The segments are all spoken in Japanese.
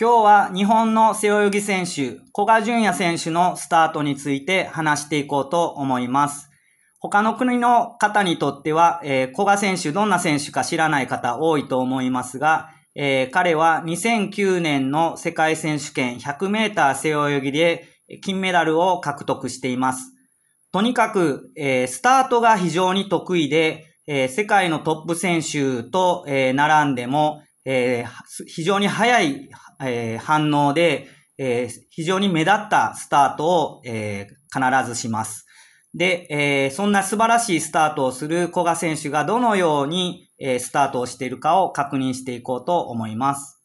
今日は日本の背泳ぎ選手、古賀淳也選手のスタートについて話していこうと思います。他の国の方にとっては、えー、古賀選手、どんな選手か知らない方多いと思いますが、えー、彼は2009年の世界選手権100メーター背泳ぎで金メダルを獲得しています。とにかく、えー、スタートが非常に得意で、えー、世界のトップ選手と、えー、並んでも、えー、非常に早い、えー、反応で、えー、非常に目立ったスタートを、えー、必ずします。で、えー、そんな素晴らしいスタートをする古賀選手がどのように、えー、スタートをしているかを確認していこうと思います。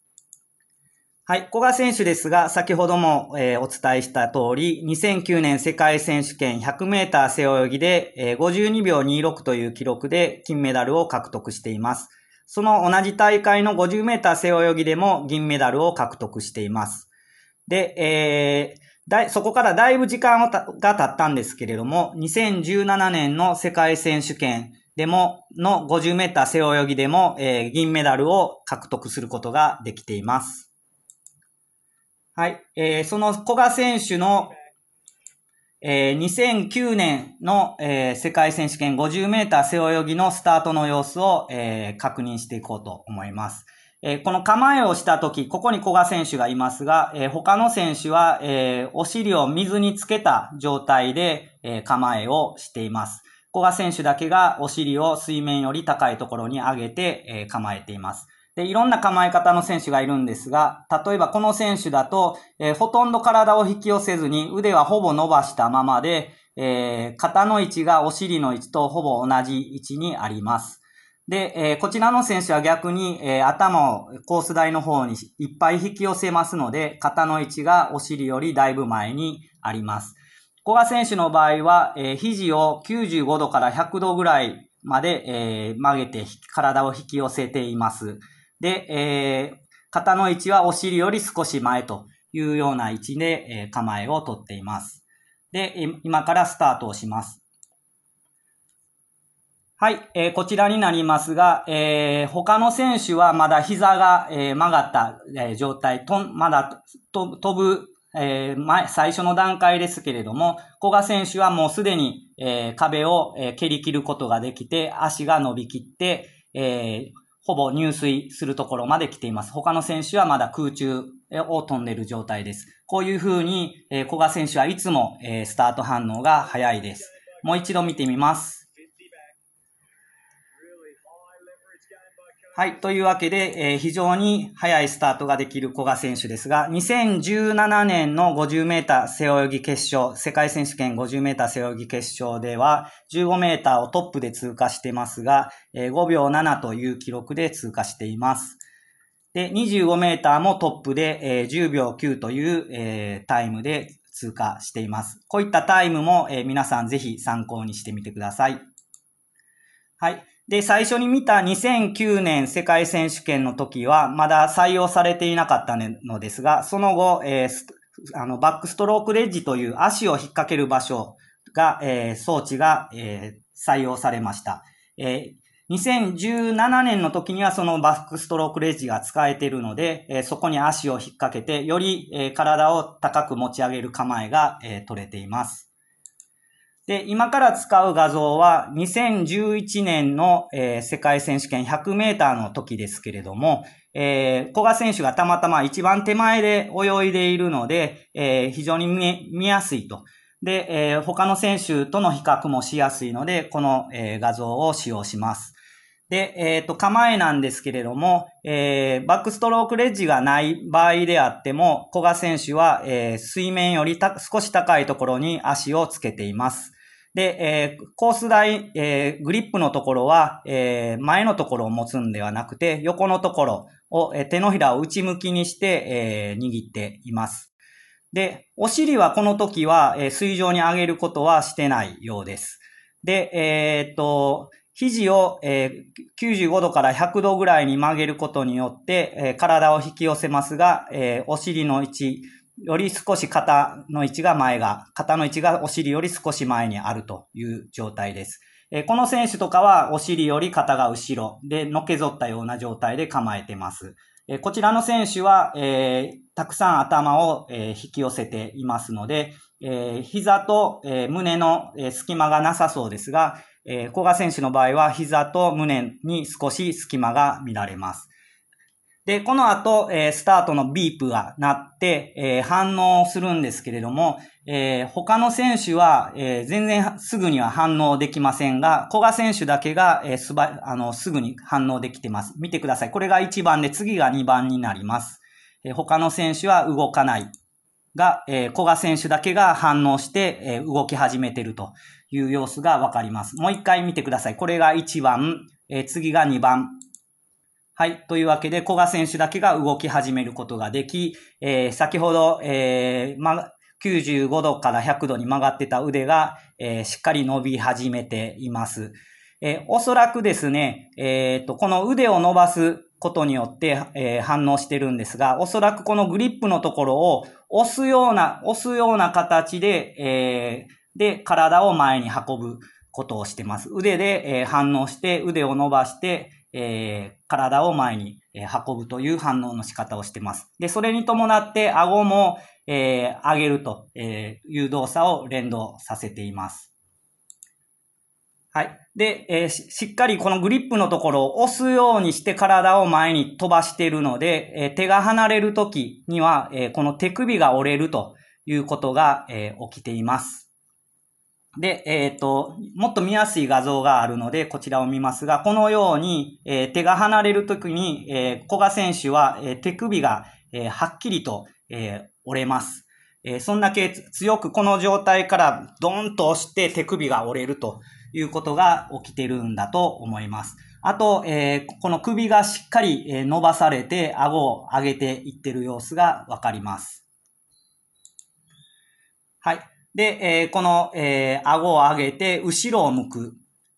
はい、古賀選手ですが、先ほども、えー、お伝えした通り、2009年世界選手権100メーター背泳ぎで、えー、52秒26という記録で金メダルを獲得しています。その同じ大会の50メーター背泳ぎでも銀メダルを獲得しています。で、えーだそこからだいぶ時間をたが経ったんですけれども、2017年の世界選手権でも、の50メーター背泳ぎでも、えー、銀メダルを獲得することができています。はい。えー、その古賀選手の、えー、2009年の、えー、世界選手権 50m 背泳ぎのスタートの様子を、えー、確認していこうと思います。えこの構えをしたとき、ここに古賀選手がいますが、え他の選手は、えお尻を水につけた状態で、え構えをしています。古賀選手だけがお尻を水面より高いところに上げて、え構えています。で、いろんな構え方の選手がいるんですが、例えばこの選手だと、えー、ほとんど体を引き寄せずに腕はほぼ伸ばしたままで、えー、肩の位置がお尻の位置とほぼ同じ位置にあります。で、えー、こちらの選手は逆に、えー、頭をコース台の方にいっぱい引き寄せますので、肩の位置がお尻よりだいぶ前にあります。古賀選手の場合は、えー、肘を95度から100度ぐらいまで、えー、曲げて体を引き寄せています。で、えー、肩の位置はお尻より少し前というような位置で、えー、構えをとっています。で、今からスタートをします。はい、えー、こちらになりますが、えー、他の選手はまだ膝が、えー、曲がった、え状態、とまだと飛ぶ、え前、最初の段階ですけれども、古賀選手はもうすでに、え壁を、え蹴り切ることができて、足が伸びきって、えほぼ入水するところまで来ています。他の選手はまだ空中を飛んでいる状態です。こういうふうに、えー、古賀選手はいつも、えー、スタート反応が早いです。もう一度見てみます。はい。というわけで、えー、非常に早いスタートができる古賀選手ですが、2017年の50メーター背泳ぎ決勝、世界選手権50メーター背泳ぎ決勝では、15メーターをトップで通過してますが、えー、5秒7という記録で通過しています。で、25メーターもトップで、えー、10秒9という、えー、タイムで通過しています。こういったタイムも、えー、皆さんぜひ参考にしてみてください。はい。で、最初に見た2009年世界選手権の時は、まだ採用されていなかったのですが、その後、えー、あのバックストロークレッジという足を引っ掛ける場所が、えー、装置が、えー、採用されました。えー、2017年の時にはそのバックストロークレッジが使えているので、えー、そこに足を引っ掛けて、より、えー、体を高く持ち上げる構えが、えー、取れています。で、今から使う画像は2011年の、えー、世界選手権100メーターの時ですけれども、えー、古賀選手がたまたま一番手前で泳いでいるので、えー、非常に見やすいと。で、えー、他の選手との比較もしやすいので、この、えー、画像を使用します。で、えっ、ー、と、構えなんですけれども、えー、バックストロークレッジがない場合であっても、古賀選手は、えー、水面より少し高いところに足をつけています。で、えー、コース台、えー、グリップのところは、えー、前のところを持つんではなくて、横のところを、えー、手のひらを内向きにして、えー、握っています。で、お尻はこの時は、えー、水上に上げることはしてないようです。で、えー、っと、肘を、95度から100度ぐらいに曲げることによって、体を引き寄せますが、お尻の位置より少し肩の位置が前が、肩の位置がお尻より少し前にあるという状態です。この選手とかはお尻より肩が後ろでのけぞったような状態で構えてます。こちらの選手は、えたくさん頭を、え引き寄せていますので、え膝と、え胸の、隙間がなさそうですが、えー、古賀選手の場合は膝と胸に少し隙間が見られます。で、この後、えー、スタートのビープが鳴って、えー、反応するんですけれども、えー、他の選手は、え全然すぐには反応できませんが、古賀選手だけが、えすば、あの、すぐに反応できてます。見てください。これが1番で次が2番になります。え他の選手は動かないが、えー、古賀選手だけが反応して、えー、動き始めてるという様子がわかります。もう一回見てください。これが1番、えー、次が2番。はい。というわけで、古賀選手だけが動き始めることができ、えー、先ほど、えー、ま、95度から100度に曲がってた腕が、えー、しっかり伸び始めています。えー、おそらくですね、えー、っと、この腕を伸ばすことによって、えー、反応してるんですが、おそらくこのグリップのところを押すような、押すような形で、えー、で、体を前に運ぶことをしてます。腕で、えー、反応して、腕を伸ばして、え体を前に、え運ぶという反応の仕方をしてます。で、それに伴って、顎も、え上げるという動作を連動させています。はい。で、えー、しっかりこのグリップのところを押すようにして体を前に飛ばしているので、えー、手が離れるときには、えー、この手首が折れるということが、え起きています。で、えっ、と、もっと見やすい画像があるので、こちらを見ますが、このように、え手が離れるときに、え古賀選手は、え手首が、えはっきりと、え折れます。えそんだけ強くこの状態からドーンと押して手首が折れるということが起きてるんだと思います。あと、えー、この首がしっかり伸ばされて、顎を上げていってる様子がわかります。はい。で、えー、この、えー、顎を上げて、後ろを向く。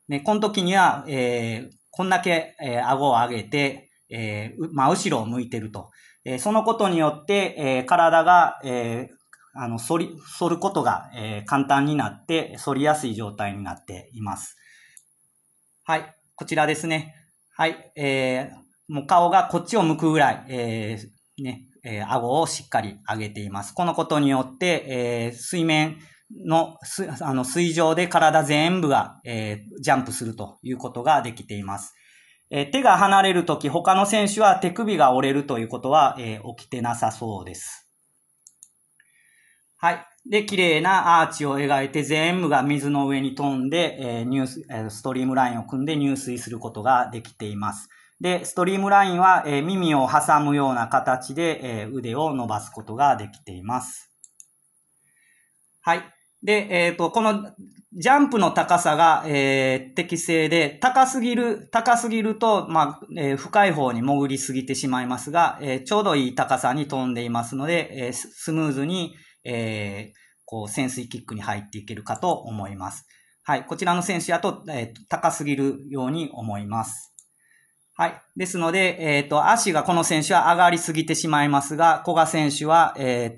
ね、この時には、えー、こんだけ、えー、顎を上げて、えー、真後ろを向いてると。えー、そのことによって、えー、体が、えー、あの、反り、反ることが、えー、簡単になって、反りやすい状態になっています。はい。こちらですね。はい。えー、もう顔がこっちを向くぐらい、えー、ね、えー、顎をしっかり上げています。このことによって、えー、水面の、すあの水上で体全部が、えー、ジャンプするということができています。えー、手が離れるとき、他の選手は手首が折れるということは、えー、起きてなさそうです。はい。で、綺麗なアーチを描いて全部が水の上に飛んで、えー、ニュース、えー、ストリームラインを組んで入水することができています。で、ストリームラインは、えー、耳を挟むような形で、えー、腕を伸ばすことができています。はい。で、えっ、ー、と、このジャンプの高さが、えー、適正で、高すぎる、高すぎると、まあ、えー、深い方に潜りすぎてしまいますが、えー、ちょうどいい高さに飛んでいますので、えスムーズに、えー、こう、潜水キックに入っていけるかと思います。はい。こちらの選手だと、えー、高すぎるように思います。はい。ですので、えっ、ー、と、足がこの選手は上がりすぎてしまいますが、古賀選手は、え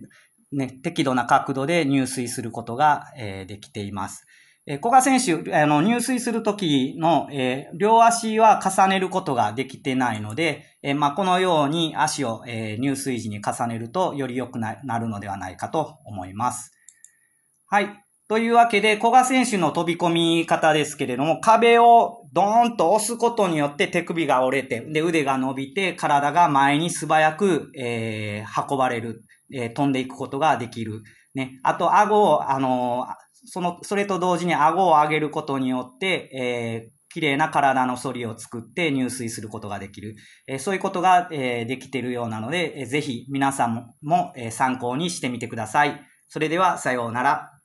ー、ね、適度な角度で入水することが、えー、できています。え古賀選手、あの、入水するときの、え両足は重ねることができてないので、えまあ、このように足を、え入水時に重ねるとより良くなるのではないかと思います。はい。というわけで、古賀選手の飛び込み方ですけれども、壁をドーンと押すことによって手首が折れて、で、腕が伸びて、体が前に素早く、えー、運ばれる、えー、飛んでいくことができる。ね。あと、顎を、あのー、その、それと同時に顎を上げることによって、え綺麗な体の反りを作って入水することができる。えそういうことが、えできているようなので、えー、ぜひ皆さんも、え参考にしてみてください。それでは、さようなら。